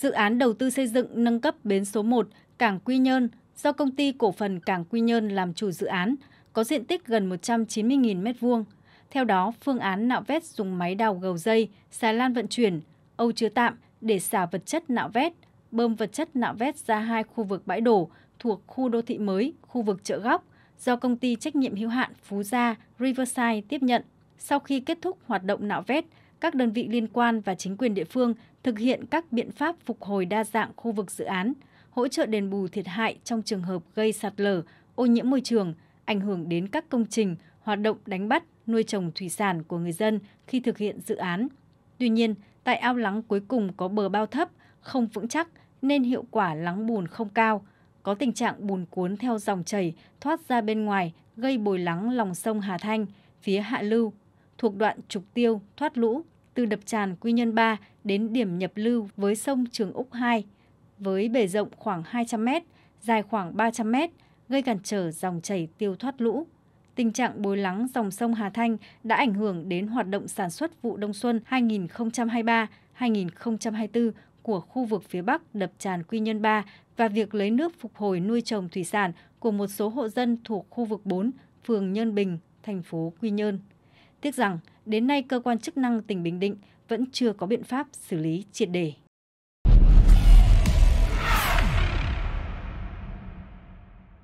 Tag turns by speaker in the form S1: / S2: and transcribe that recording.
S1: dự án đầu tư xây dựng nâng cấp bến số 1 Cảng Quy Nhơn do công ty cổ phần Cảng Quy Nhơn làm chủ dự án, có diện tích gần 190.000 m2. Theo đó, phương án nạo vét dùng máy đào gầu dây, xà lan vận chuyển, âu chứa tạm để xả vật chất nạo vét, bơm vật chất nạo vét ra hai khu vực bãi đổ thuộc khu đô thị mới, khu vực chợ góc do công ty trách nhiệm hữu hạn Phú Gia Riverside tiếp nhận. Sau khi kết thúc hoạt động nạo vét, các đơn vị liên quan và chính quyền địa phương thực hiện các biện pháp phục hồi đa dạng khu vực dự án, hỗ trợ đền bù thiệt hại trong trường hợp gây sạt lở, ô nhiễm môi trường, ảnh hưởng đến các công trình, hoạt động đánh bắt, nuôi trồng thủy sản của người dân khi thực hiện dự án. Tuy nhiên, tại ao lắng cuối cùng có bờ bao thấp, không vững chắc nên hiệu quả lắng bùn không cao. Có tình trạng bùn cuốn theo dòng chảy thoát ra bên ngoài gây bồi lắng lòng sông Hà Thanh, phía hạ lưu, thuộc đoạn trục tiêu thoát lũ từ đập tràn Quy Nhân 3 đến điểm nhập lưu với sông Trường Úc 2 với bề rộng khoảng 200 m, dài khoảng 300 m, gây cản trở dòng chảy tiêu thoát lũ. Tình trạng bồi lắng dòng sông Hà Thanh đã ảnh hưởng đến hoạt động sản xuất vụ đông xuân 2023-2024 của khu vực phía Bắc đập tràn Quy Nhân 3 và việc lấy nước phục hồi nuôi trồng thủy sản của một số hộ dân thuộc khu vực 4, phường Nhân Bình, thành phố Quy Nhơn. Tiếc rằng, đến nay cơ quan chức năng tỉnh Bình Định vẫn chưa có biện pháp xử lý triệt đề.